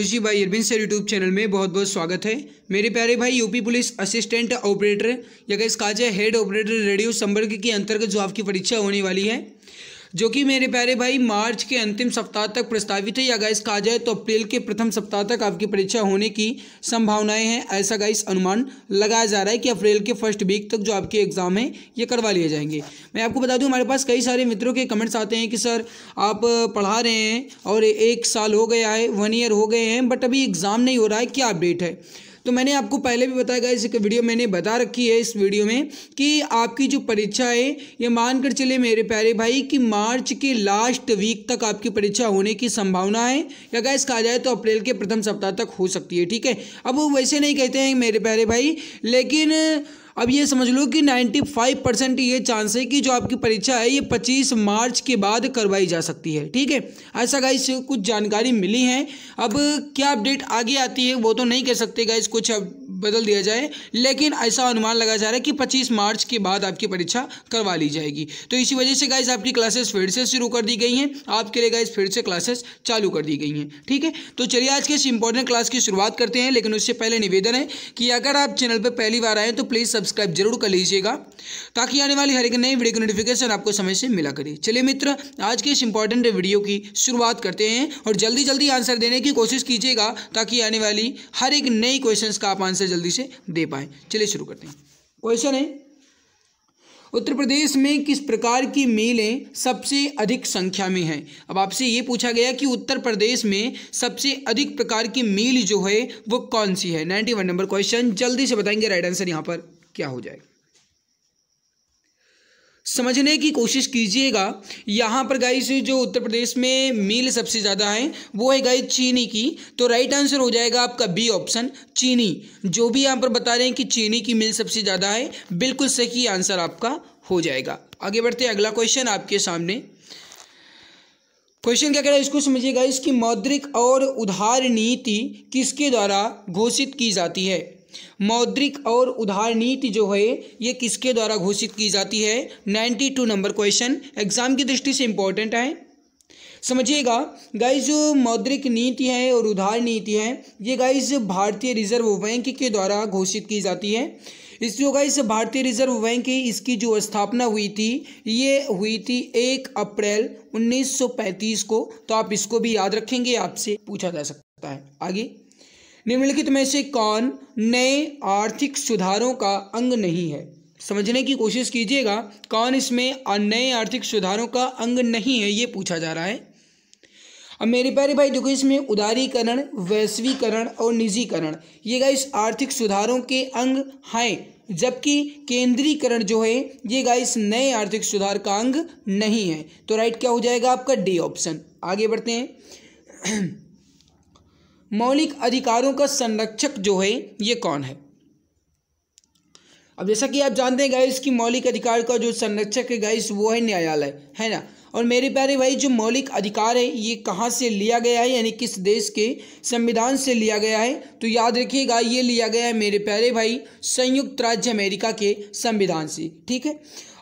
खुशी भाई Arvind sir YouTube channel में बहुत बहुत स्वागत है मेरे प्यारे भाई यूपी पुलिस असिस्टेंट ऑपरेटर या कहा जाए हेड ऑपरेटर रेडियो संबर्ग के अंतर्गत जो आपकी परीक्षा होने वाली है जो कि मेरे प्यारे भाई मार्च के अंतिम सप्ताह तक प्रस्तावित है या गाइस कहा जाए तो अप्रैल के प्रथम सप्ताह तक आपकी परीक्षा होने की संभावनाएं हैं ऐसा गाइस अनुमान लगाया जा रहा है कि अप्रैल के फर्स्ट वीक तक जो आपके एग्ज़ाम है ये करवा लिए जाएंगे मैं आपको बता दूँ हमारे पास कई सारे मित्रों के कमेंट्स आते हैं कि सर आप पढ़ा रहे हैं और एक साल हो गया है वन ईयर हो गए हैं बट अभी एग्ज़ाम नहीं हो रहा है क्या अपडेट है तो मैंने आपको पहले भी बताया गया इस वीडियो मैंने बता रखी है इस वीडियो में कि आपकी जो परीक्षा है ये मानकर चले मेरे प्यारे भाई कि मार्च के लास्ट वीक तक आपकी परीक्षा होने की संभावना है या गैस कहा जाए तो अप्रैल के प्रथम सप्ताह तक हो सकती है ठीक है अब वो वैसे नहीं कहते हैं मेरे प्यारे भाई लेकिन अब ये समझ लो कि 95 परसेंट ये चांस है कि जो आपकी परीक्षा है ये 25 मार्च के बाद करवाई जा सकती है ठीक है ऐसा गाइस कुछ जानकारी मिली है अब क्या अपडेट आगे आती है वो तो नहीं कह सकते गाइस कुछ अब बदल दिया जाए लेकिन ऐसा अनुमान लगाया जा रहा है कि पच्चीस मार्च के बाद आपकी परीक्षा करवा ली जाएगी तो इसी वजह से गाइज आपकी क्लासेस फिर से शुरू कर दी गई हैं आपके लिए गाइज फिर से क्लासेस चालू कर दी गई हैं ठीक है तो चलिए आज के इस इंपॉर्टेंट क्लास की शुरुआत करते हैं लेकिन उससे पहले निवेदन है कि अगर आप चैनल पर पहली बार आएँ तो प्लीज़ सब्सक्राइब जरूर कर लीजिएगा ताकि आने वाली हर एक नई वीडियो की नोटिफिकेशन आपको समय से मिला करे चलिए मित्र आज के इस इंपॉर्टेंट वीडियो की शुरुआत करते हैं और जल्दी जल्दी आंसर देने की कोशिश कीजिएगा ताकि आने वाली हर एक नई क्वेश्चन का आप आंसर जल्दी से दे पाए चलिए शुरू करते हैं क्वेश्चन है उत्तर प्रदेश में किस प्रकार की मीलें सबसे अधिक संख्या में हैं अब आपसे ये पूछा गया कि उत्तर प्रदेश में सबसे अधिक प्रकार की मील जो है वो कौन सी है नाइन्टी वन नंबर क्वेश्चन जल्दी से बताएंगे राइट आंसर यहाँ पर क्या हो जाएगा समझने की कोशिश कीजिएगा यहाँ पर गाइस जो उत्तर प्रदेश में मील सबसे ज़्यादा है वो है गाइस चीनी की तो राइट आंसर हो जाएगा आपका बी ऑप्शन चीनी जो भी यहाँ पर बता रहे हैं कि चीनी की मील सबसे ज़्यादा है बिल्कुल सही आंसर आपका हो जाएगा आगे बढ़ते हैं अगला क्वेश्चन आपके सामने क्वेश्चन क्या कह रहा है इसको समझिएगा इसकी मौद्रिक और उधार नीति किसके द्वारा घोषित की जाती है मौद्रिक और उधार नीति जो है ये किसके द्वारा घोषित की जाती है ninety two number question exam की दृष्टि से इंपॉर्टेंट है समझिएगा गाइज जो मौद्रिक नीति है और उधार नीति है ये गाइज भारतीय रिजर्व बैंक के द्वारा घोषित की जाती है इस जो गाइस भारतीय रिजर्व बैंक की इसकी जो स्थापना हुई थी ये हुई थी एक अप्रैल 1935 को तो आप इसको भी याद रखेंगे आपसे पूछा जा सकता है आगे निम्नलिखित में से कौन नए आर्थिक सुधारों का अंग नहीं है समझने की कोशिश कीजिएगा कौन इसमें नए आर्थिक सुधारों का अंग नहीं है ये पूछा जा रहा है अब मेरे प्यारे भाई देखो इसमें उदारीकरण वैश्वीकरण और निजीकरण ये गाइस आर्थिक सुधारों के अंग हैं जबकि केंद्रीकरण जो है ये गाइस नए आर्थिक सुधार का अंग नहीं है तो राइट क्या हो जाएगा आपका डी ऑप्शन आगे बढ़ते हैं मौलिक अधिकारों का संरक्षक जो है ये कौन है अब जैसा कि आप जानते हैं गाइस कि मौलिक अधिकार का जो संरक्षक है गाइस वो है न्यायालय है ना और मेरे प्यारे भाई जो मौलिक अधिकार है ये कहाँ से लिया गया है यानी किस देश के संविधान से लिया गया है तो याद रखिएगा ये लिया गया है मेरे प्यारे भाई संयुक्त राज्य अमेरिका के संविधान से ठीक है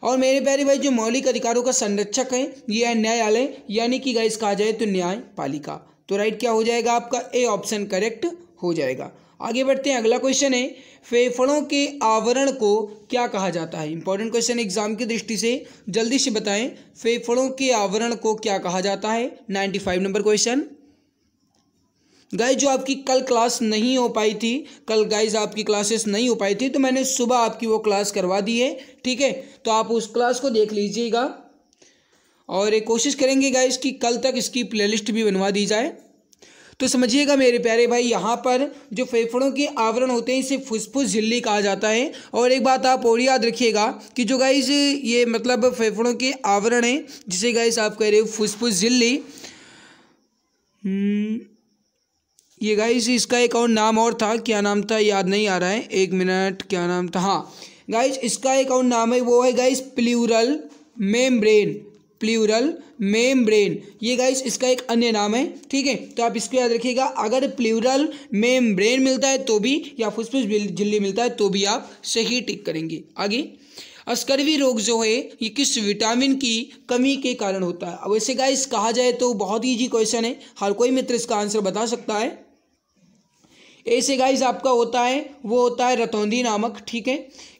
और मेरे प्यारे भाई जो मौलिक अधिकारों का संरक्षक है ये है न्यायालय यानी कि गाइस कहा जाए तो न्यायपालिका तो राइट क्या हो जाएगा आपका ए ऑप्शन करेक्ट हो जाएगा आगे बढ़ते हैं अगला क्वेश्चन है फेफड़ों के आवरण को क्या कहा जाता है इंपॉर्टेंट क्वेश्चन एग्जाम की दृष्टि से जल्दी से बताएं फेफड़ों के आवरण को क्या कहा जाता है ninety five number question guys जो आपकी कल क्लास नहीं हो पाई थी कल गाइज आपकी क्लासेस नहीं हो पाई थी तो मैंने सुबह आपकी वो क्लास करवा दी है ठीक है तो आप उस क्लास को देख लीजिएगा और ये कोशिश करेंगे गाइस कि कल तक इसकी प्लेलिस्ट भी बनवा दी जाए तो समझिएगा मेरे प्यारे भाई यहाँ पर जो फेफड़ों के आवरण होते हैं इसे फुसफुस झिल्ली कहा जाता है और एक बात आप और याद रखिएगा कि जो गाइस ये मतलब फेफड़ों के आवरण है जिसे गाइस आप कह रहे हो फुसफुस झिल्ली हम्म, ये गाइस इसका एक और नाम और था क्या नाम था याद नहीं आ रहा है एक मिनट क्या नाम था हाँ गाइस इसका एक और नाम है वो है guys pleural membrane pleural brain ये गाइस इसका एक अन्य नाम है ठीक है तो आप इसको याद रखिएगा अगर प्लूरल ब्रेन मिलता है तो भी या फुसफुस झिल्ली मिलता है तो भी आप सही टिक करेंगे आगे अस्कर्वी रोग जो है ये किस विटामिन की कमी के कारण होता है अब ऐसे गाइस कहा जाए तो बहुत ईजी क्वेश्चन है हर कोई मित्र इसका आंसर बता सकता है ऐसे गाइस आपका होता है वो होता है रतौंदी नामक ठीक है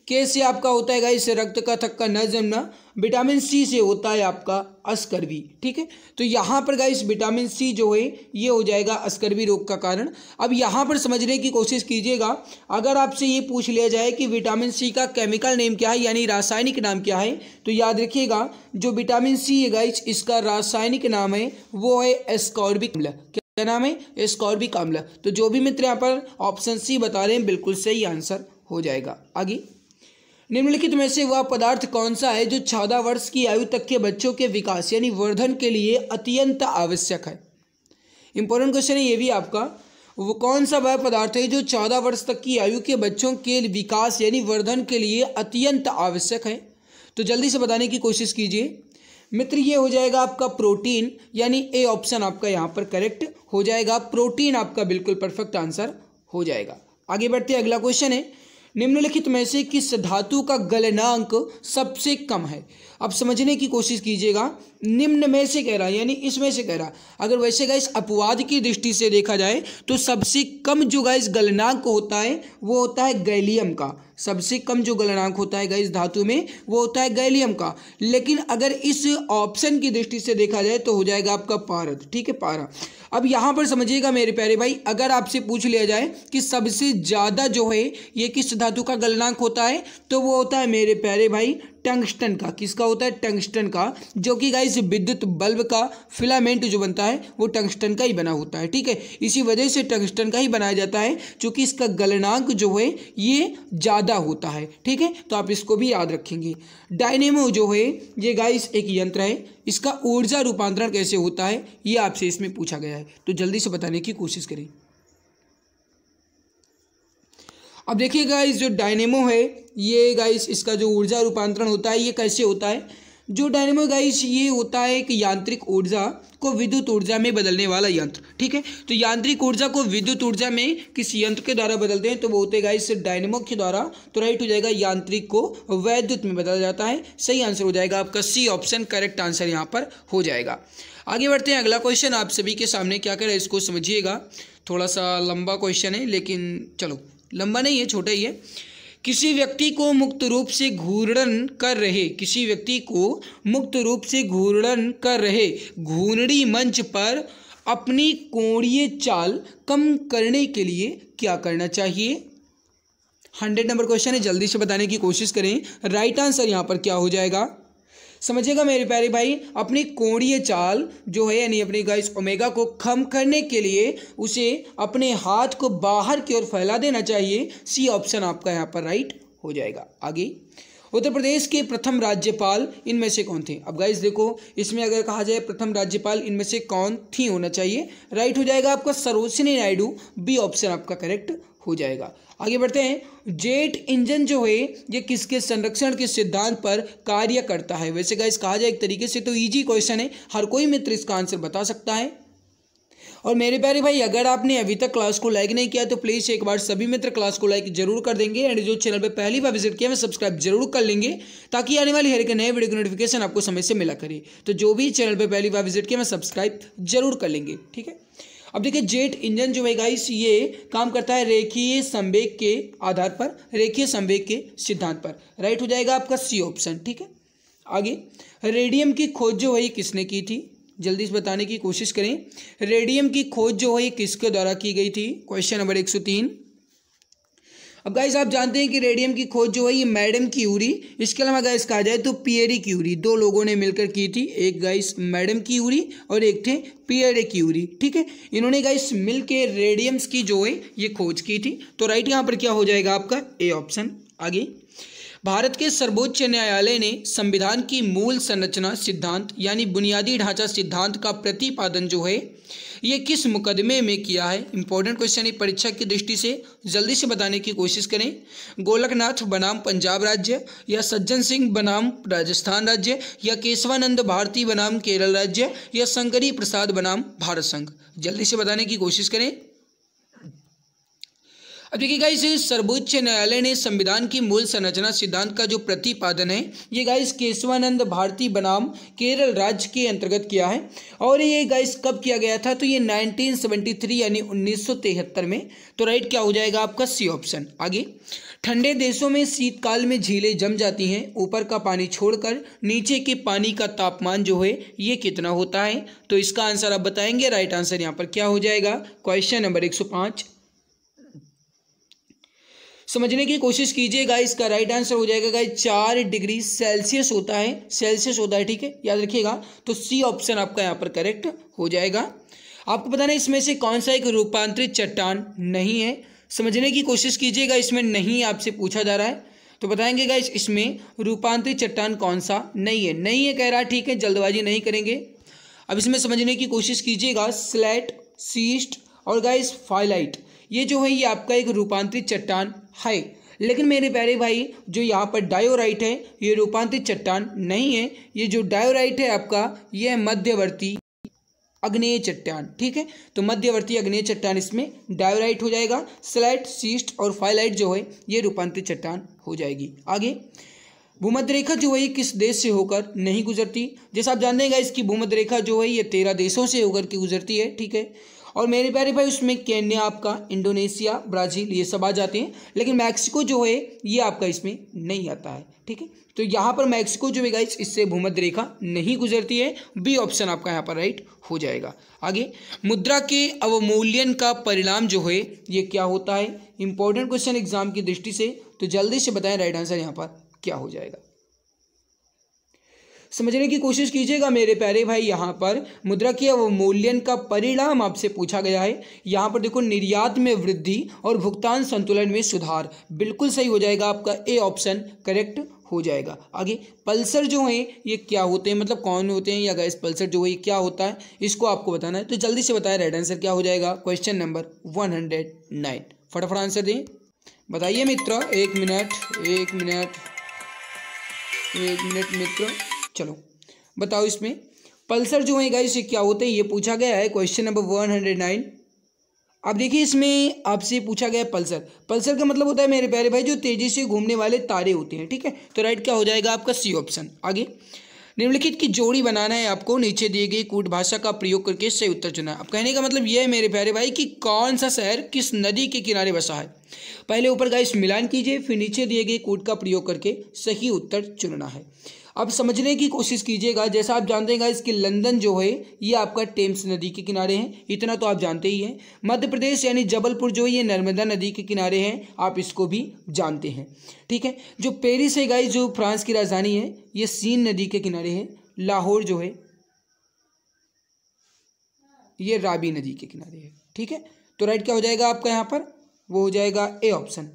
कैसे आपका होता है गाइस रक्त का थक्का न जमना विटामिन सी से होता है आपका अस्कर्वी ठीक है तो यहाँ पर गाइस विटामिन सी जो है ये हो जाएगा अस्कर्वी रोग का कारण अब यहाँ पर समझने की कोशिश कीजिएगा अगर आपसे ये पूछ लिया जाए कि विटामिन सी का केमिकल नेम क्या है यानी रासायनिक नाम क्या है तो याद रखिएगा जो विटामिन सी है गाइस इसका रासायनिक नाम है वो है एस्कॉर्बिक अम्ल क्या नाम है एस्कॉर्बिक अम्ल तो जो भी मित्र यहाँ पर ऑप्शन सी बता रहे हैं बिल्कुल सही आंसर हो जाएगा आगे निम्नलिखित में से वह पदार्थ कौन सा है जो चौदह वर्ष की आयु तक के बच्चों के विकास यानी वर्धन के लिए अत्यंत आवश्यक है इंपॉर्टेंट क्वेश्चन है ये भी आपका वो कौन सा वह पदार्थ है जो चौदह वर्ष तक की आयु के बच्चों के विकास यानी वर्धन के लिए अत्यंत आवश्यक है तो जल्दी से बताने की कोशिश कीजिए मित्र ये हो जाएगा आपका प्रोटीन यानी ए ऑप्शन आपका यहाँ पर करेक्ट हो जाएगा प्रोटीन आपका बिल्कुल परफेक्ट आंसर हो जाएगा आगे बढ़ते अगला क्वेश्चन है निम्नलिखित में से किस धातु का गलनांक सबसे कम है अब समझने की कोशिश कीजिएगा निम्न में से कह रहा है यानी इसमें से कह रहा अगर वैसे गाइस अपवाद की दृष्टि से देखा जाए तो सबसे कम जो गाइस गलनांक होता है वो होता है गैलियम का सबसे कम जो गलनांक होता है गाइस धातु में वो होता है गैलियम का लेकिन अगर इस ऑप्शन की दृष्टि से देखा जाए तो हो जाएगा आपका पारद ठीक है पारा अब यहाँ पर समझिएगा मेरे प्यारे भाई अगर आपसे पूछ लिया जाए कि सबसे ज़्यादा जो है ये किस धातु का गलनांक होता है तो वो होता है मेरे प्यारे भाई टंगस्टन का किसका होता है टंगस्टन का जो कि गाइस विद्युत बल्ब का फिलामेंट जो बनता है वो टंगस्टन का ही बना होता है ठीक है इसी वजह से टंगस्टन का ही बनाया जाता है चूंकि इसका गलनांक जो है ये ज़्यादा होता है ठीक है तो आप इसको भी याद रखेंगे डायनेमो जो है ये गाइस एक यंत्र है इसका ऊर्जा रूपांतरण कैसे होता है ये आपसे इसमें पूछा गया है तो जल्दी से बताने की कोशिश करें अब देखिए गाइस जो डायनेमो है ये गाइस इसका जो ऊर्जा रूपांतरण होता है ये कैसे होता है जो डायनेमो गाइस ये होता है कि यांत्रिक ऊर्जा को विद्युत ऊर्जा में बदलने वाला यंत्र ठीक है तो यांत्रिक ऊर्जा को विद्युत ऊर्जा में किस यंत्र के द्वारा बदलते हैं तो वो होते गाइस डायनेमो के द्वारा तो राइट हो जाएगा यांत्रिक को वैद्युत में बदला जाता है सही आंसर हो जाएगा आपका सी ऑप्शन करेक्ट आंसर यहाँ पर हो जाएगा आगे बढ़ते हैं अगला क्वेश्चन आप सभी के सामने क्या करें इसको समझिएगा थोड़ा सा लंबा क्वेश्चन है लेकिन चलो लंबा नहीं है छोटा ही है किसी व्यक्ति को मुक्त रूप से घूर्णन कर रहे किसी व्यक्ति को मुक्त रूप से घूर्णन कर रहे घूर्णी मंच पर अपनी कोणीय चाल कम करने के लिए क्या करना चाहिए हंड्रेड नंबर क्वेश्चन है जल्दी से बताने की कोशिश करें राइट आंसर यहाँ पर क्या हो जाएगा समझिएगा मेरे प्यारे भाई अपनी कोणीय चाल जो है यानी अपनी गाइस ओमेगा को खम करने के लिए उसे अपने हाथ को बाहर की ओर फैला देना चाहिए सी ऑप्शन आपका यहाँ पर राइट हो जाएगा आगे उत्तर प्रदेश के प्रथम राज्यपाल इनमें से कौन थे अब गाइस देखो इसमें अगर कहा जाए प्रथम राज्यपाल इनमें से कौन थी होना चाहिए राइट हो जाएगा आपका सरोजनी नायडू बी ऑप्शन आपका करेक्ट हो जाएगा आगे बढ़ते हैं जेट इंजन जो है ये किसके संरक्षण के सिद्धांत पर कार्य करता है वैसे का इस कहा जाए एक तरीके से तो इजी क्वेश्चन है हर कोई मित्र इसका आंसर बता सकता है और मेरे प्यारे भाई अगर आपने अभी तक क्लास को लाइक नहीं किया तो प्लीज़ एक बार सभी मित्र क्लास को लाइक जरूर कर देंगे एंड जो चैनल पर पहली बार विजिट किया मैं सब्सक्राइब जरूर कर लेंगे ताकि आने वाली हर एक नए वीडियो की नोटिफिकेशन आपको समय से मिला करे तो जो भी चैनल पर पहली बार विजिट किया है सब्सक्राइब जरूर कर लेंगे ठीक है अब देखिए जेट इंजन जो है गाइस ये काम करता है रेखीय संवेग के आधार पर रेखीय संवेग के सिद्धांत पर राइट हो जाएगा आपका सी ऑप्शन ठीक है आगे रेडियम की खोज जो है किसने की थी जल्दी इस बताने की कोशिश करें रेडियम की खोज जो है किसके द्वारा की गई थी क्वेश्चन नंबर एक सौ तीन अब गाइस आप जानते हैं कि रेडियम की खोज जो है ये मैडम क्यूरी इसके अलावा गाइस कहा जाए तो पियरी क्यूरी दो लोगों ने मिलकर की थी एक गाइस मैडम क्यूरी और एक थे पियरे क्यूरी ठीक है इन्होंने गाइस मिल के रेडियम्स की जो है ये खोज की थी तो राइट यहाँ पर क्या हो जाएगा आपका ए ऑप्शन आगे भारत के सर्वोच्च न्यायालय ने संविधान की मूल संरचना सिद्धांत यानी बुनियादी ढांचा सिद्धांत का प्रतिपादन जो है ये किस मुकदमे में किया है इंपॉर्टेंट क्वेश्चन है परीक्षा की दृष्टि से जल्दी से बताने की कोशिश करें गोलकनाथ बनाम पंजाब राज्य या सज्जन सिंह बनाम राजस्थान राज्य या केशवानंद भारती बनाम केरल राज्य या शंकरी प्रसाद बनाम भारत संघ जल्दी से बताने की कोशिश करें अब देखिए गाइस सर्वोच्च न्यायालय ने संविधान की मूल संरचना सिद्धांत का जो प्रतिपादन है ये गाइस केशवानंद भारती बनाम केरल राज्य के अंतर्गत किया है और ये गाइस कब किया गया था तो ये 1973 यानी 1973 में तो राइट क्या हो जाएगा आपका सी ऑप्शन आगे ठंडे देशों में शीतकाल में झीलें जम जाती हैं ऊपर का पानी छोड़कर नीचे के पानी का तापमान जो है ये कितना होता है तो इसका आंसर आप बताएंगे राइट आंसर यहाँ पर क्या हो जाएगा क्वेश्चन नंबर पाँच समझने की कोशिश कीजिएगा इसका राइट आंसर हो जाएगा गाइस चार डिग्री सेल्सियस होता है सेल्सियस होता है ठीक है याद रखिएगा तो सी ऑप्शन आपका यहाँ पर करेक्ट हो जाएगा आपको पता नहीं इसमें से कौन सा एक रूपांतरित चट्टान नहीं है समझने की कोशिश कीजिएगा इसमें नहीं आपसे पूछा जा रहा है तो बताएंगे गाइस इसमें रूपांतरित चट्टान कौन सा नहीं है नहीं है कह रहा ठीक है जल्दबाजी नहीं करेंगे अब इसमें समझने की कोशिश कीजिएगा स्लैट सीस्ट और गाइस फाइलाइट ये जो है ये आपका एक रूपांतरित चट्टान है लेकिन मेरे प्यारे भाई जो यहाँ पर डायोराइट है ये रूपांतरित चट्टान नहीं है ये जो डायोराइट है आपका यह मध्यवर्ती अग्नेय चट्टान ठीक है तो मध्यवर्ती अग्नेय चट्टान इसमें डायोराइट हो जाएगा स्लाइट सीस्ट और फाइलाइट जो है ये रूपांतरित चट्टान हो जाएगी आगे भूमध्य रेखा जो है ये किस देश से होकर नहीं गुजरती जैसा आप जानते हैं इसकी भूमध्य रेखा जो है ये तेरह देशों से होकर के गुजरती है ठीक है और मेरे प्यारे भाई उसमें केन्या आपका इंडोनेशिया ब्राज़ील ये सब आ जाते हैं लेकिन मैक्सिको जो है ये आपका इसमें नहीं आता है ठीक है तो यहाँ पर मैक्सिको जो है गाइस इससे भूमध्य रेखा नहीं गुजरती है बी ऑप्शन आपका यहाँ पर राइट हो जाएगा आगे मुद्रा के अवमूल्यन का परिणाम जो है ये क्या होता है इंपॉर्टेंट क्वेश्चन एग्जाम की दृष्टि से तो जल्दी से बताएं राइट आंसर यहाँ पर क्या हो जाएगा समझने की कोशिश कीजिएगा मेरे प्यारे भाई यहाँ पर मुद्रा की अवमूल्यन का परिणाम आपसे पूछा गया है यहाँ पर देखो निर्यात में वृद्धि और भुगतान संतुलन में सुधार बिल्कुल सही हो जाएगा आपका ए ऑप्शन करेक्ट हो जाएगा आगे पल्सर जो है ये क्या होते हैं मतलब कौन होते हैं या गैस पल्सर जो है ये क्या होता है इसको आपको बताना है तो जल्दी से बताएं राइट आंसर क्या हो जाएगा question number one hundred nine फटाफट आंसर दें बताइए मित्र एक मिनट एक मिनट एक मिनट मित्र चलो बताओ इसमें पल्सर जो है गाइस ये क्या होते हैं ये पूछा गया है question number one hundred nine अब देखिए इसमें आपसे पूछा गया पल्सर पल्सर का मतलब होता है मेरे प्यारे भाई जो तेजी से घूमने वाले तारे होते हैं ठीक है तो राइट क्या हो जाएगा आपका सी ऑप्शन आगे निम्नलिखित की जोड़ी बनाना है आपको नीचे दिए गए कूट भाषा का प्रयोग करके सही उत्तर चुना है अब कहने का मतलब यह है मेरे प्यारे भाई कि कौन सा शहर किस नदी के किनारे बसा है पहले ऊपर गाइस मिलान कीजिए फिर नीचे दिए गए कूट का प्रयोग करके सही उत्तर चुनना है अब समझने की कोशिश कीजिएगा जैसा आप जानते हैं इसके लंदन जो है ये आपका टेम्स नदी के किनारे हैं इतना तो आप जानते ही हैं मध्य प्रदेश यानी जबलपुर जो है ये नर्मदा नदी के किनारे हैं आप इसको भी जानते हैं ठीक है जो पेरिस है गाइस जो फ्रांस की राजधानी है ये सीन नदी के किनारे है लाहौर जो है ये राबी नदी के किनारे है ठीक है तो राइट क्या हो जाएगा आपका यहाँ पर वो हो जाएगा ए ऑप्शन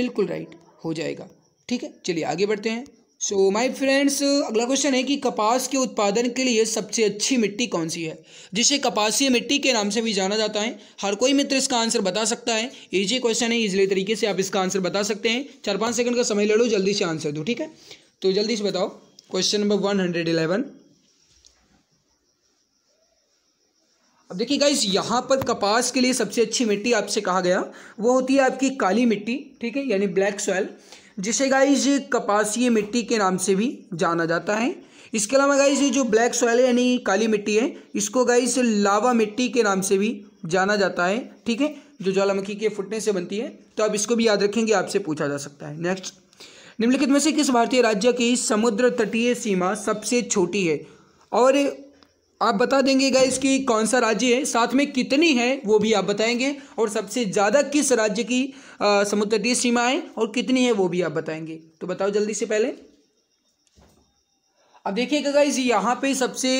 बिल्कुल राइट हो जाएगा ठीक है चलिए आगे बढ़ते हैं सो माय फ्रेंड्स अगला क्वेश्चन है कि कपास के उत्पादन के लिए सबसे अच्छी मिट्टी कौन सी है जिसे कपासी मिट्टी के नाम से भी जाना जाता है हर कोई मित्र इसका आंसर बता सकता है इजी क्वेश्चन है इजीली तरीके से आप इसका आंसर बता सकते हैं चार पाँच सेकंड का समय ले लो जल्दी से आंसर दो ठीक है तो जल्दी से बताओ question number one hundred eleven अब देखिए गाइज यहाँ पर कपास के लिए सबसे अच्छी मिट्टी आपसे कहा गया वो होती है आपकी काली मिट्टी ठीक है यानी ब्लैक सॉयल जिसे गाइज कपासीय मिट्टी के नाम से भी जाना जाता है इसके अलावा गाइज ये जो ब्लैक सॉयल है यानी काली मिट्टी है इसको गाइज लावा मिट्टी के नाम से भी जाना जाता है ठीक है जो ज्वालामुखी के फुटने से बनती है तो आप इसको भी याद रखेंगे आपसे पूछा जा सकता है नेक्स्ट निम्नलिखित में से किस भारतीय राज्य की समुद्र तटीय सीमा सबसे छोटी है और आप बता देंगे गाइस कि कौन सा राज्य है साथ में कितनी है वो भी आप बताएंगे और सबसे ज़्यादा किस राज्य की समुद्र तटीय है और कितनी है वो भी आप बताएंगे तो बताओ जल्दी से पहले अब देखिएगा गाइज यहाँ पे सबसे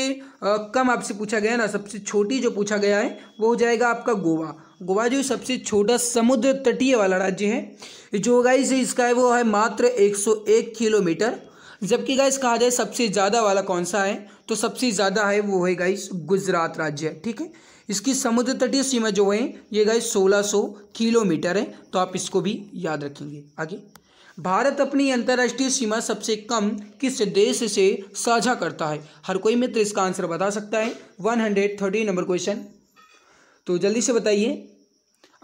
आ, कम आपसे पूछा गया ना सबसे छोटी जो पूछा गया है वो हो जाएगा आपका गोवा गोवा जो सबसे छोटा समुद्र तटीय वाला राज्य है जो गाइज इसका है वो है मात्र 101 किलोमीटर जबकि गाइस कहा जाए सबसे ज़्यादा वाला कौन सा है तो सबसे ज़्यादा है वो है गाइस गुजरात राज्य ठीक है इसकी समुद्र तटीय सीमा जो है ये गाइस 1600 किलोमीटर है तो आप इसको भी याद रखेंगे आगे भारत अपनी अंतर्राष्ट्रीय सीमा सबसे कम किस देश से साझा करता है हर कोई मित्र इसका आंसर बता सकता है वन नंबर क्वेश्चन तो जल्दी से बताइए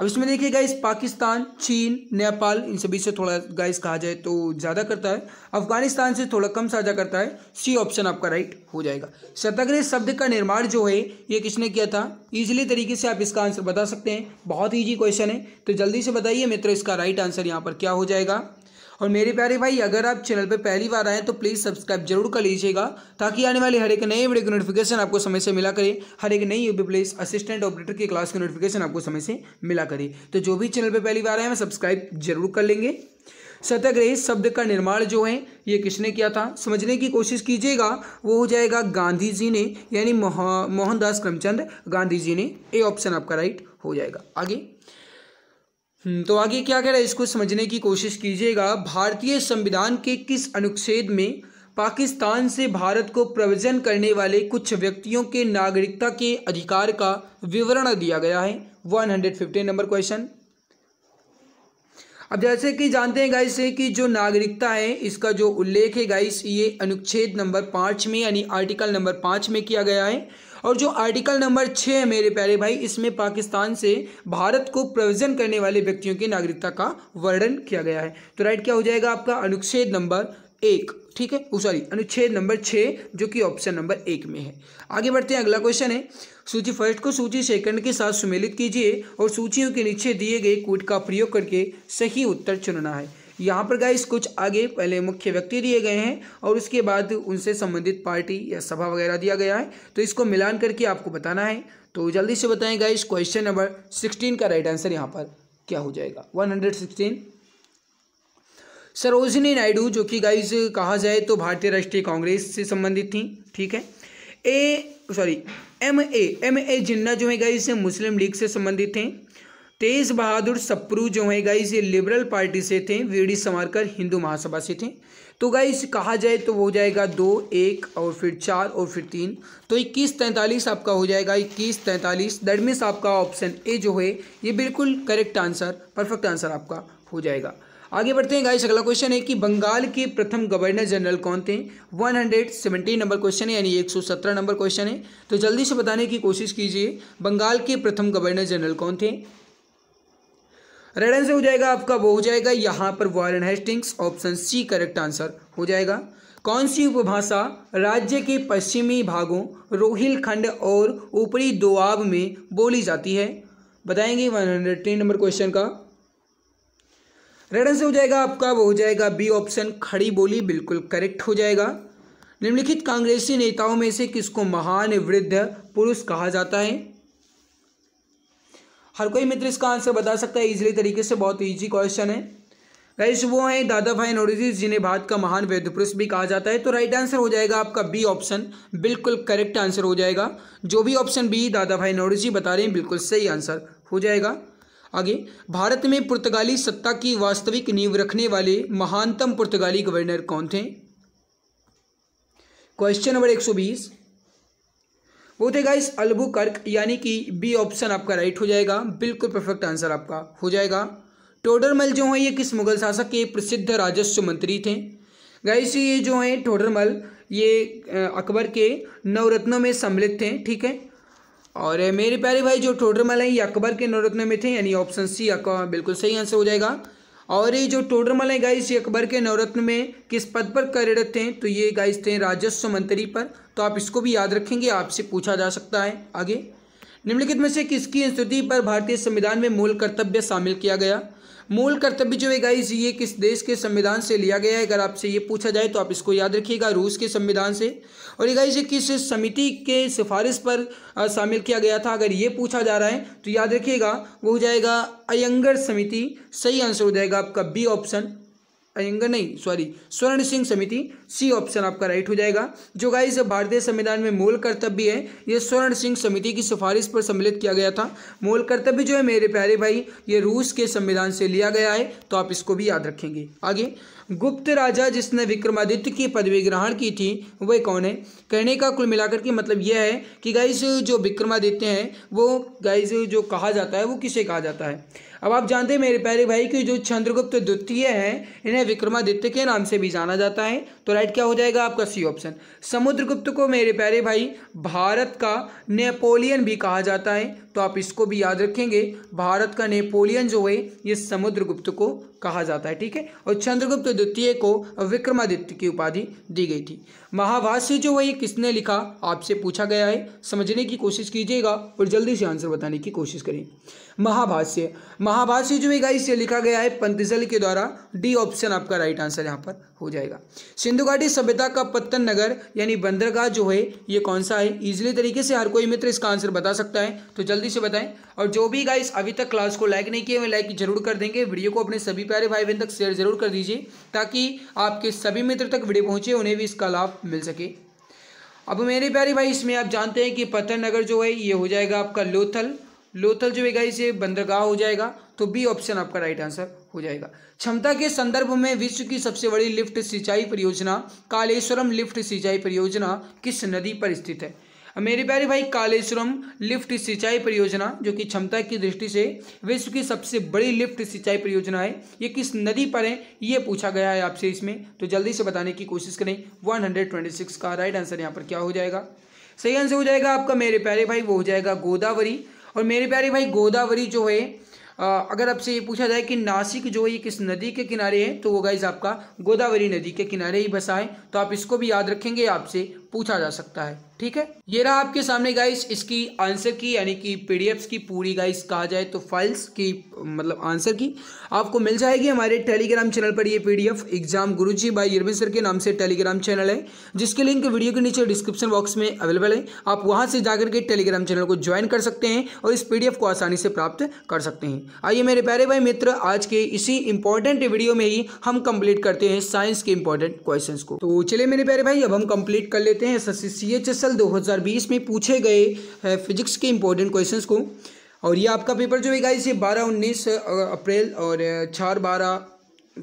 अब इसमें देखिए गाइस पाकिस्तान चीन नेपाल इन सभी से थोड़ा गाइस कहा जाए तो ज़्यादा करता है अफगानिस्तान से थोड़ा कम साझा करता है सी ऑप्शन आपका राइट हो जाएगा सत्याग्रह शब्द का निर्माण जो है ये किसने किया था इजीली तरीके से आप इसका आंसर बता सकते हैं बहुत ईजी क्वेश्चन है तो जल्दी से बताइए मित्रों इसका राइट आंसर यहाँ पर क्या हो जाएगा और मेरे प्यारे भाई अगर आप चैनल पर पहली बार आएँ तो प्लीज़ सब्सक्राइब जरूर कर लीजिएगा ताकि आने वाले हर एक नए वीडियो की नोटिफिकेशन आपको समय से मिला करे हर एक नई यूपी प्लेस असिस्टेंट ऑपरेटर की क्लास की नोटिफिकेशन आपको समय से मिला करे तो जो भी चैनल पर पहली बार आए हैं सब्सक्राइब जरूर कर लेंगे सत्याग्रह शब्द का निर्माण जो है ये किसने किया था समझने की कोशिश कीजिएगा वो हो जाएगा गांधी जी ने यानी मोहनदास करमचंद गांधी जी ने ए ऑप्शन आपका राइट हो जाएगा आगे हम्म, तो आगे क्या कह रहा है इसको समझने की कोशिश कीजिएगा भारतीय संविधान के किस अनुच्छेद में पाकिस्तान से भारत को प्रवजन करने वाले कुछ व्यक्तियों के नागरिकता के अधिकार का विवरण दिया गया है 115 नंबर क्वेश्चन अब जैसे कि जानते हैं गाइस कि जो नागरिकता है इसका जो उल्लेख है गाइस ये अनुच्छेद नंबर पाँच में यानी आर्टिकल नंबर पाँच में किया गया है और जो आर्टिकल नंबर छः है मेरे प्यारे भाई इसमें पाकिस्तान से भारत को प्रविजन करने वाले व्यक्तियों की नागरिकता का वर्णन किया गया है तो राइट क्या हो जाएगा आपका अनुच्छेद नंबर एक ठीक है सॉरी oh, अनुच्छेद नंबर छः जो कि ऑप्शन नंबर एक में है आगे बढ़ते हैं अगला क्वेश्चन है सूची फर्स्ट को सूची सेकंड के साथ सुमेलित कीजिए और सूचियों के नीचे दिए गए कूट का प्रयोग करके सही उत्तर चुनना है यहाँ पर गाइस कुछ आगे पहले मुख्य व्यक्ति दिए गए हैं और उसके बाद उनसे संबंधित पार्टी या सभा वगैरह दिया गया है तो इसको मिलान करके आपको बताना है तो जल्दी से बताएं गाइस क्वेश्चन नंबर सिक्सटीन का राइट आंसर यहाँ पर क्या हो जाएगा वन हंड्रेड सिक्सटीन नायडू जो कि गाइस कहा जाए तो भारतीय राष्ट्रीय कांग्रेस से संबंधित थी ठीक है A sorry M A M A Jinnah जो है गाइस मुस्लिम लीग से संबंधित थे तेज बहादुर सप्रू जो है गाइस ये लिबरल पार्टी से थे वीडी संवारकर हिंदू महासभा से थे तो गाइस कहा जाए तो हो जाएगा दो एक और फिर चार और फिर तीन तो इक्कीस तैंतालीस आपका हो जाएगा इक्कीस तैंतालीस दैट मीन्स आपका ऑप्शन ए जो है ये बिल्कुल करेक्ट आंसर परफेक्ट आंसर आपका हो जाएगा आगे बढ़ते हैं गाइस अगला क्वेश्चन है कि बंगाल के प्रथम गवर्नर जनरल कौन थे 117 नंबर क्वेश्चन है यानी 117 नंबर क्वेश्चन है तो जल्दी से बताने की कोशिश कीजिए बंगाल के प्रथम गवर्नर जनरल कौन थे रेड आंसर हो जाएगा आपका वो हो जाएगा यहाँ पर Warren Hastings option C correct answer हो जाएगा कौन सी उपभाषा राज्य के पश्चिमी भागों रोहिलखंड और ऊपरी दोआब में बोली जाती है बताएंगे one hundred ten number question का रेड आंसर हो जाएगा आपका वो हो जाएगा बी ऑप्शन खड़ी बोली बिल्कुल करेक्ट हो जाएगा निम्नलिखित कांग्रेसी नेताओं में से किसको महान वृद्ध पुरुष कहा जाता है हर कोई मित्र इसका आंसर बता सकता है इजीली तरीके से बहुत ईजी क्वेश्चन है गाइस वो हैं दादा भाई नोरिजी जिन्हें भारत का महान वेद पुरुष भी कहा जाता है तो राइट आंसर हो जाएगा आपका बी ऑप्शन बिल्कुल करेक्ट आंसर हो जाएगा जो भी ऑप्शन बी दादा भाई नोरिजी बता रहे हैं बिल्कुल सही आंसर हो जाएगा आगे भारत में पुर्तगाली सत्ता की वास्तविक नींव रखने वाले महानतम पुर्तगाली गवर्नर कौन थे क्वेश्चन नंबर एक सौ बीस वो थे गाइस अलबू कर्क यानी कि बी ऑप्शन आपका राइट हो जाएगा बिल्कुल परफेक्ट आंसर आपका हो जाएगा टोडरमल जो है ये किस मुगल शासक के प्रसिद्ध राजस्व मंत्री थे गाइस ये जो है टोडरमल ये अकबर के नवरत्नों में सम्मिलित थे ठीक है और मेरे प्यारे भाई जो टोडरमल है ये अकबर के नवरत्नों में थे यानी ऑप्शन सी आपका बिल्कुल सही आंसर हो जाएगा और ये जो टोडरमल है गाइस ये अकबर के नवरत्न में किस पद पर कार्यरत थे तो ये गाइस थे राजस्व मंत्री पर तो आप इसको भी याद रखेंगे आपसे पूछा जा सकता है आगे निम्नलिखित में से किसकी स्तुति पर भारतीय संविधान में मूल कर्तव्य शामिल किया गया मूल कर्तव्य जो है गाइज ये किस देश के संविधान से लिया गया है अगर आपसे ये पूछा जाए तो आप इसको याद रखिएगा रूस के संविधान से और ये गाइज ये किस समिति के सिफारिश पर शामिल किया गया था अगर ये पूछा जा रहा है तो याद रखिएगा वो हो जाएगा अयंगर समिति सही आंसर हो जाएगा आपका बी ऑप्शन अयंगर नहीं सॉरी स्वर्ण सिंह समिति सी ऑप्शन आपका राइट हो जाएगा जो गाइस भारतीय संविधान में मूल कर्तव्य है ये स्वर्ण सिंह समिति की सिफारिश पर सम्मिलित किया गया था मूल कर्तव्य जो है मेरे प्यारे भाई ये रूस के संविधान से लिया गया है तो आप इसको भी याद रखेंगे आगे गुप्त राजा जिसने विक्रमादित्य की पदवी ग्रहण की थी वह कौन है कहने का कुल मिलाकर के मतलब यह है कि गाइस जो विक्रमादित्य हैं वो गाइस जो कहा जाता है वो किसे कहा जाता है अब आप जानते हैं मेरे प्यारे भाई कि जो चंद्रगुप्त द्वितीय हैं इन्हें विक्रमादित्य के नाम से भी जाना जाता है तो राइट क्या हो जाएगा आपका सी ऑप्शन समुद्रगुप्त को मेरे प्यारे भाई भारत का नेपोलियन भी कहा जाता है तो आप इसको भी याद रखेंगे भारत का नेपोलियन जो है ये समुद्रगुप्त को कहा जाता है ठीक है और चंद्रगुप्त द्वितीय को विक्रमादित्य की उपाधि दी गई थी महाभाष्य जो है ये किसने लिखा आपसे पूछा गया है समझने की कोशिश कीजिएगा और जल्दी से आंसर बताने की कोशिश करें महाभाष्य महाभाष्य जो है गाइस ये लिखा गया है पंतजल के द्वारा डी ऑप्शन आपका राइट आंसर यहाँ पर हो जाएगा सिंधु घाटी सभ्यता का पत्तन नगर यानी बंदरगाह जो है ये कौन सा है ईजिली तरीके से हर कोई मित्र इसका आंसर बता सकता है तो जल्दी से बताएं और जो भी गाइस अभी तक क्लास को लाइक नहीं किए लाइक जरूर कर देंगे वीडियो को अपने सभी प्यारे भाई बहन तक शेयर जरूर कर दीजिए ताकि आपके सभी मित्र तक वीडियो पहुंचे उन्हें भी इसका लाभ मिल सके अब मेरे प्यारे भाई इसमें आप जानते हैं कि पतन नगर जो है ये हो जाएगा आपका लोथल लोथल जो है इसे बंदरगाह हो जाएगा तो बी ऑप्शन आपका राइट आंसर हो जाएगा क्षमता के संदर्भ में विश्व की सबसे बड़ी लिफ्ट सिंचाई परियोजना कालेश्वरम लिफ्ट सिंचाई परियोजना किस नदी पर स्थित है मेरे प्यारे भाई कालेश्वरम लिफ्ट सिंचाई परियोजना जो कि क्षमता की दृष्टि से विश्व की सबसे बड़ी लिफ्ट सिंचाई परियोजना है ये किस नदी पर है ये पूछा गया है आपसे इसमें तो जल्दी से बताने की कोशिश करें 126 का राइट आंसर यहाँ पर क्या हो जाएगा सही आंसर हो जाएगा आपका मेरे प्यारे भाई वो हो जाएगा गोदावरी और मेरे प्यारे भाई गोदावरी जो है अगर आपसे ये पूछा जाए कि नासिक जो है ये किस नदी के किनारे है तो वो गाइज आपका गोदावरी नदी के किनारे ही बसा है तो आप इसको भी याद रखेंगे आपसे पूछा जा सकता है ठीक है ये रहा आपके सामने गाइस इसकी आंसर की यानी कि पीडीएफ की पूरी गाइस कहा जाए तो फाइल्स की मतलब आंसर की आपको मिल जाएगी हमारे टेलीग्राम चैनल पर ये पीडीएफ एग्जाम गुरुजी बाई इरविन सर के नाम से टेलीग्राम चैनल है जिसके लिंक वीडियो के नीचे डिस्क्रिप्शन बॉक्स में अवेलेबल है आप वहाँ से जाकर के टेलीग्राम चैनल को ज्वाइन कर सकते हैं और इस पी को आसानी से प्राप्त कर सकते हैं आइए मेरे प्यारे भाई मित्र आज के इसी इंपॉर्टेंट वीडियो में ही हम कम्प्लीट करते हैं साइंस के इंपॉर्टेंट क्वेश्चन को तो चलिए मेरे प्यारे भाई अब हम कम्प्लीट कर लेते हैं एस सी एच एस दरअसल 2020 में पूछे गए फिजिक्स के इंपॉर्टेंट क्वेश्चंस को और ये आपका पेपर जो है गाइस ये बारह उन्नीस अप्रैल और चार बारह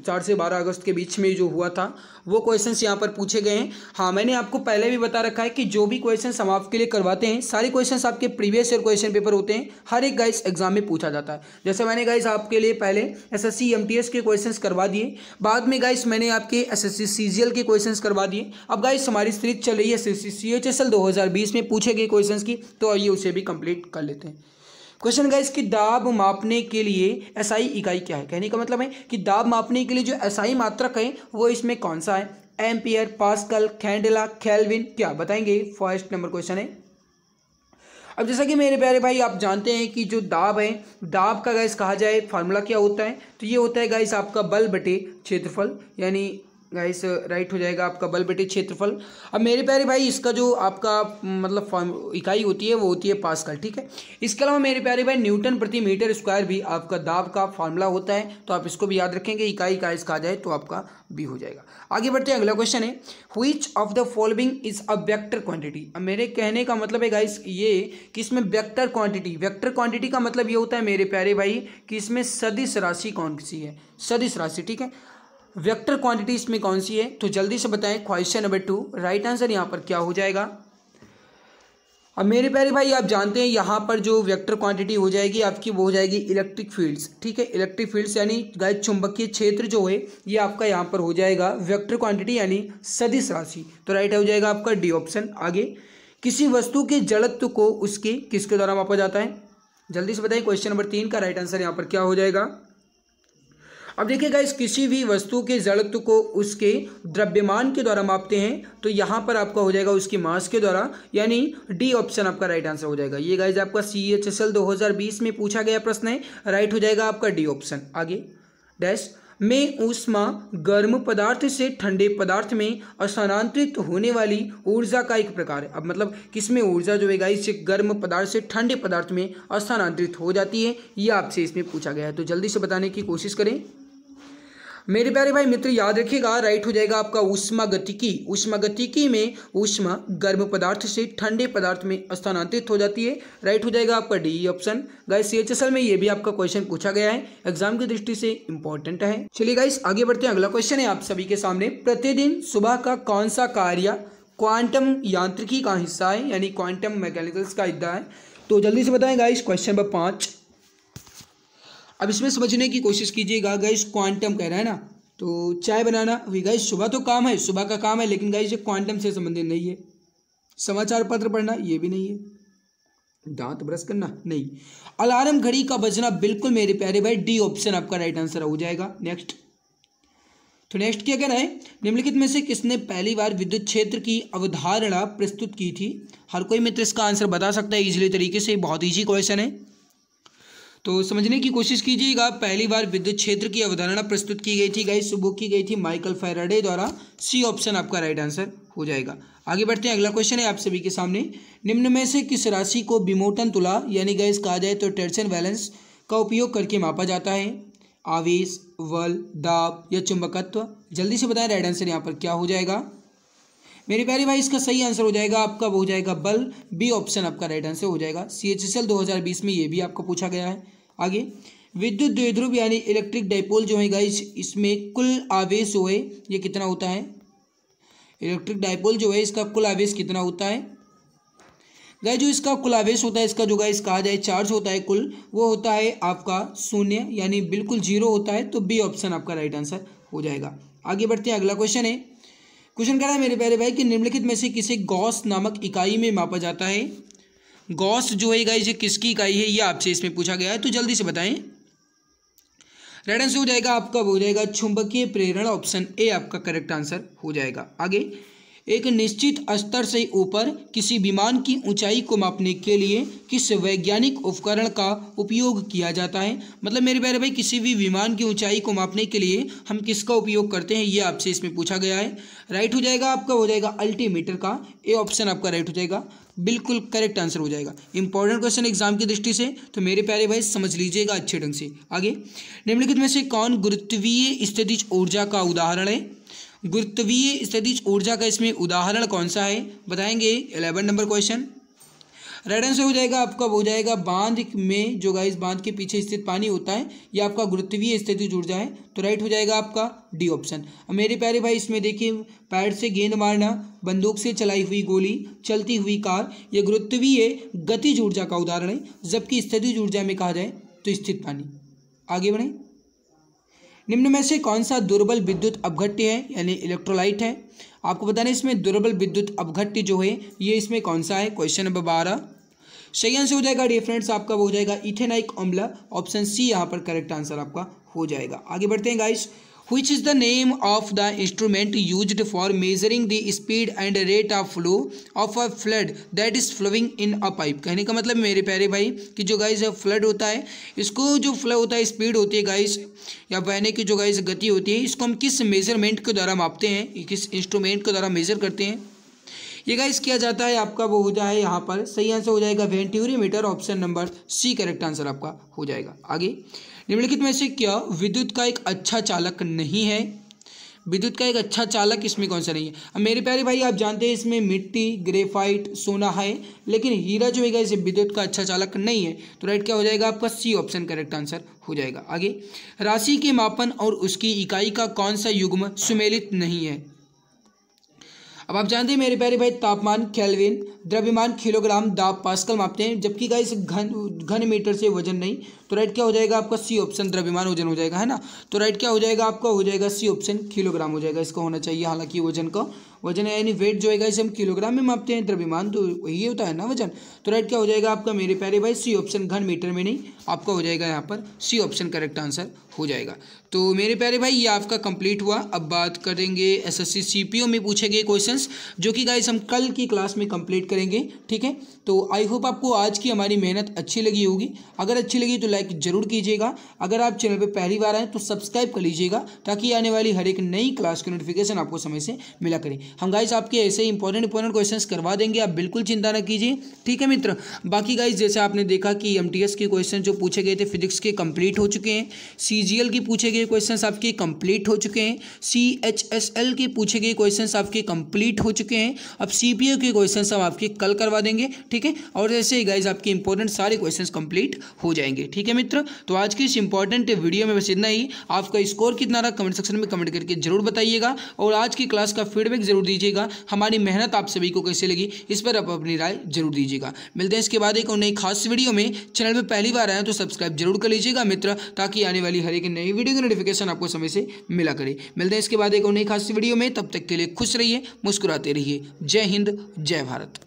चार से बारह अगस्त के बीच में जो हुआ था वो क्वेश्चंस यहाँ पर पूछे गए हैं हाँ मैंने आपको पहले भी बता रखा है कि जो भी क्वेश्चंस हम आपके लिए करवाते हैं सारे क्वेश्चंस आपके प्रीवियस ईयर क्वेश्चन पेपर होते हैं हर एक गाइस एग्जाम में पूछा जाता है जैसे मैंने गाइस आपके लिए पहले एस एस के क्वेश्चन करवा दिए बाद में गाइस मैंने आपके एस एस के क्वेश्चन करवा दिए अब गाइस हमारी स्थिति चल रही है एस एस सी एच में पूछे गए क्वेश्चन की तो आइए उसे भी कंप्लीट कर लेते हैं क्वेश्चन गाइस कि दाब मापने के लिए एसआई इकाई क्या है कहने का मतलब है कि दाब मापने के लिए जो एसआई मात्रक है वो इसमें कौन सा है एम्पियर पास्कल कैंडेला कैलविन क्या बताएंगे फर्स्ट नंबर क्वेश्चन है अब जैसा कि मेरे प्यारे भाई आप जानते हैं कि जो दाब है दाब का गैस कहा जाए फार्मूला क्या होता है तो ये होता है गैस आपका बल बटे क्षेत्रफल यानी गाइस राइट हो जाएगा आपका बल बेटे क्षेत्रफल अब मेरे प्यारे भाई इसका जो आपका मतलब फॉर्म इकाई होती है वो होती है पास्कल ठीक है इसके अलावा मेरे प्यारे भाई न्यूटन प्रति मीटर स्क्वायर भी आपका दाब का फार्मूला होता है तो आप इसको भी याद रखेंगे इकाई का इसका आ जाए तो आपका बी हो जाएगा आगे बढ़ते हैं अगला क्वेश्चन है which of the following is a vector quantity अब मेरे कहने का मतलब है गाइस ये कि इसमें वेक्टर क्वांटिटी वेक्टर क्वांटिटी का मतलब ये होता है मेरे प्यारे भाई कि इसमें सदिश राशि कौन सी है सदिश राशि ठीक है वेक्टर क्वांटिटी इसमें कौन सी है तो जल्दी से बताएं question number two right answer यहाँ पर क्या हो जाएगा अब मेरे प्यारे भाई आप जानते हैं यहाँ पर जो वेक्टर क्वांटिटी हो जाएगी आपकी वो हो जाएगी इलेक्ट्रिक फील्ड्स ठीक है इलेक्ट्रिक फील्ड्स यानी गाय चुंबकीय क्षेत्र जो है ये आपका यहाँ पर हो जाएगा वेक्टर क्वांटिटी यानी सदिश राशि तो राइट हो जाएगा आपका डी ऑप्शन आगे किसी वस्तु के जड़त्व को उसके किसके द्वारा मापा जाता है जल्दी से बताइए क्वेश्चन नंबर तीन का राइट आंसर यहाँ पर क्या हो जाएगा अब देखिएगा इस किसी भी वस्तु के जड़त्व को उसके द्रव्यमान के द्वारा मापते हैं तो यहाँ पर आपका हो जाएगा उसकी मास के द्वारा यानी डी ऑप्शन आपका राइट आंसर हो जाएगा ये गाइज आपका सी एच एस एल दो हज़ार बीस में पूछा गया प्रश्न है राइट हो जाएगा आपका डी ऑप्शन आगे डैश में ऊष्मा गर्म पदार्थ से ठंडे पदार्थ में स्थानांतरित होने वाली ऊर्जा का एक प्रकार है अब मतलब किसमें ऊर्जा जो है गाइस गर्म पदार्थ से ठंडे पदार्थ में स्थानांतरित हो जाती है ये आपसे इसमें पूछा गया है तो जल्दी से बताने की कोशिश करें मेरे प्यारे भाई मित्र याद रखिएगा राइट हो जाएगा आपका उष्मा गतिकी उष्मा गतिकी में उष्मा गर्म पदार्थ से ठंडे पदार्थ में स्थानांतरित हो जाती है राइट हो जाएगा आपका डी ऑप्शन गाइस सीएचएसएल में ये भी आपका क्वेश्चन पूछा गया है एग्जाम की दृष्टि से इंपॉर्टेंट है चलिए गाइस आगे बढ़ते हैं अगला क्वेश्चन है आप सभी के सामने प्रतिदिन सुबह का कौन सा कार्य क्वांटम यांत्रिकी का हिस्सा है यानी क्वांटम मैकेनिकल्स का हिस्सा है तो जल्दी से बताएं गाइस क्वेश्चन नंबर पाँच अब इसमें समझने की कोशिश कीजिएगा गाइस क्वांटम कह रहा है ना तो चाय बनाना हुई गाइस सुबह तो काम है सुबह का काम है लेकिन गाइस ये क्वांटम से संबंधित नहीं है समाचार पत्र पढ़ना ये भी नहीं है दांत ब्रश करना नहीं अलार्म घड़ी का बजना बिल्कुल मेरे प्यारे भाई डी ऑप्शन आपका राइट आंसर हो जाएगा नेक्स्ट तो नेक्स्ट क्या कह रहा है निम्नलिखित में से किसने पहली बार विद्युत क्षेत्र की अवधारणा प्रस्तुत की थी हर कोई मित्र इसका आंसर बता सकता है इजीली तरीके से बहुत ईजी क्वेश्चन है तो समझने की कोशिश कीजिएगा पहली बार विद्युत क्षेत्र की अवधारणा प्रस्तुत की गई थी गाइस सुबह की गई थी माइकल फैराडे द्वारा सी ऑप्शन आपका राइट आंसर हो जाएगा आगे बढ़ते हैं अगला क्वेश्चन है आप सभी के सामने निम्न में से किस राशि को विमोटन तुला यानी गैस कहा जाए तो टेरसन बैलेंस का उपयोग करके मापा जाता है आवेश वल दाब या चुंबकत्व जल्दी से बताएं राइट आंसर यहाँ पर क्या हो जाएगा मेरे प्यारे भाई इसका सही आंसर हो जाएगा आपका वो हो जाएगा बल बी ऑप्शन आपका राइट आंसर हो जाएगा सी एच एस एल दो हज़ार बीस में ये भी आपको पूछा गया है आगे विद्युत द्विध्रुव यानी इलेक्ट्रिक डाइपोल जो है गाइस इसमें कुल आवेश हो है ये कितना होता है इलेक्ट्रिक डाइपोल जो है इसका कुल आवेश कितना होता है गाय जो इसका कुल आवेश होता है इसका जो गाइस कहा जाए चार्ज होता है कुल वो होता है आपका शून्य यानी बिल्कुल जीरो होता है तो बी ऑप्शन आपका राइट आंसर हो जाएगा आगे बढ़ते हैं अगला क्वेश्चन है क्वेश्चन कह रहा है मेरे प्यारे भाई कि निम्नलिखित में से किसे गॉस नामक इकाई में मापा जाता है गॉस जो है गाइज किसकी इकाई है ये आपसे इसमें पूछा गया है तो जल्दी से बताएं राइट आंसर हो जाएगा आपका हो जाएगा चुंबकीय प्रेरण ऑप्शन ए आपका करेक्ट आंसर हो जाएगा आगे एक निश्चित स्तर से ऊपर किसी विमान की ऊंचाई को मापने के लिए किस वैज्ञानिक उपकरण का उपयोग किया जाता है मतलब मेरे प्यारे भाई किसी भी विमान की ऊंचाई को मापने के लिए हम किसका उपयोग करते हैं ये आपसे इसमें पूछा गया है राइट हो जाएगा आपका हो जाएगा अल्टीमीटर का ए ऑप्शन आपका राइट हो जाएगा बिल्कुल करेक्ट आंसर हो जाएगा इंपॉर्टेंट क्वेश्चन एग्जाम की दृष्टि से तो मेरे प्यारे भाई समझ लीजिएगा अच्छे ढंग से आगे निम्नलिखित में से कौन गुरुत्वीय स्थितिज ऊर्जा का उदाहरण है गुरुत्वीय स्थितिज ऊर्जा का इसमें उदाहरण कौन सा है बताएंगे eleven number question right answer हो जाएगा आपका हो जाएगा बांध में जो गाइस बांध के पीछे स्थित पानी होता है या आपका गुरुत्वीय स्थिति जुड़ जाए तो राइट हो जाएगा आपका डी ऑप्शन मेरे प्यारे भाई इसमें देखिए पैर से गेंद मारना बंदूक से चलाई हुई गोली चलती हुई कार यह गुरुत्वीय गति ऊर्जा का उदाहरण है जबकि स्थिति ऊर्जा में कहा जाए तो स्थित पानी आगे बढ़ें निम्न में से कौन सा दुर्बल विद्युत अपघट्य है यानी इलेक्ट्रोलाइट है आपको बताना इसमें दुर्बल विद्युत अपघट्य जो है ये इसमें कौन सा है क्वेश्चन नंबर बारह सही आंसर हो जाएगा डियर फ्रेंड्स आपका हो जाएगा इथेनाइक अम्ल ऑप्शन सी यहाँ पर करेक्ट आंसर आपका हो जाएगा आगे बढ़ते हैं guys which is the name of the instrument used for measuring the speed and rate of flow of a flood that is flowing in a pipe कहने का मतलब मेरे प्यारे भाई कि जो गाइस फ्लड होता है इसको जो फ्लो होता है स्पीड होती है गाइस या बहने की जो गाइस गति होती है इसको हम किस मेजरमेंट के द्वारा मापते हैं किस इंस्ट्रूमेंट के द्वारा मेजर करते हैं ये गाइस किया जाता है आपका वो हो जाए यहाँ पर सही आंसर हो जाएगा venturimeter option number C correct answer आपका हो जाएगा आगे निम्नलिखित में से क्या विद्युत का एक अच्छा चालक नहीं है विद्युत का एक अच्छा चालक इसमें कौन सा नहीं है अब मेरे प्यारे भाई आप जानते हैं इसमें मिट्टी ग्रेफाइट सोना है लेकिन हीरा जो है इसे विद्युत का अच्छा चालक नहीं है तो राइट क्या हो जाएगा आपका सी ऑप्शन करेक्ट आंसर हो जाएगा आगे राशि के मापन और उसकी इकाई का कौन सा युग्म सुमेलित नहीं है अब आप जानते हैं मेरे प्यारे भाई तापमान कैलविन द्रव्यमान किलोग्राम दाब पास्कल मापते हैं जबकि गाइस घन घन मीटर से वजन नहीं तो राइट क्या हो जाएगा आपका सी ऑप्शन द्रव्यमान वजन हो जाएगा है ना तो राइट क्या हो जाएगा आपका हो जाएगा सी ऑप्शन किलोग्राम हो जाएगा इसका होना चाहिए हालांकि वजन का वजन यानी वेट जो है इसे हम किलोग्राम में मापते हैं द्रव्यमान तो ये होता है ना वजन तो राइट क्या हो जाएगा आपका मेरे प्यारे भाई सी ऑप्शन घन मीटर में नहीं आपका हो जाएगा यहाँ पर सी ऑप्शन करेक्ट आंसर हो जाएगा तो मेरे प्यारे भाई ये आपका कंप्लीट हुआ अब बात करेंगे एस सीपीओ में पूछे गए क्वेश्चन जो कि गाइस हम कल की क्लास में कंप्लीट करेंगे ठीक है तो आई होप आपको आज की हमारी मेहनत अच्छी लगी होगी अगर अच्छी लगी तो लाइक ज़रूर कीजिएगा अगर आप चैनल पर पहली बार आएँ तो सब्सक्राइब कर लीजिएगा ताकि आने वाली हर एक नई क्लास की नोटिफिकेशन आपको समय से मिला करें हम गाइस आपके ऐसे इंपॉर्टेंट इंपॉर्टेंट क्वेश्चंस करवा देंगे आप बिल्कुल चिंता ना कीजिए ठीक है मित्र बाकी गाइस जैसे आपने देखा कि एम के क्वेश्चन जो पूछे गए थे फिजिक्स के कंप्लीट हो चुके हैं सी के पूछे गए क्वेश्चन आपके कंप्लीट हो चुके हैं सी के पूछे गए क्वेश्चन आपके कंप्लीट हो चुके हैं अब सी के क्वेश्चन हम आपके कल करवा देंगे ठीक है और जैसे ही गाइज आपके इंपॉर्टेंट सारे क्वेश्चन कंप्लीट हो जाएंगे ठीक है मित्र तो आज के इस इंपॉर्टेंट वीडियो में बस इतना ही आपका स्कोर कितना रहा कमेंट सेक्शन में कमेंट करके जरूर बताइएगा और आज की क्लास का फीडबैक जरूर जरूर दीजिएगा हमारी मेहनत आप सभी को कैसे लगी इस पर आप अपनी राय जरूर दीजिएगा मिलते हैं इसके बाद एक और नई खास वीडियो में चैनल पर पहली बार आए तो सब्सक्राइब जरूर कर लीजिएगा मित्र ताकि आने वाली हर एक नई वीडियो की नोटिफिकेशन आपको समय से मिला करे मिलते हैं इसके बाद एक और नई खास वीडियो में तब तक के लिए खुश रहिए मुस्कुराते रहिए जय हिंद जय भारत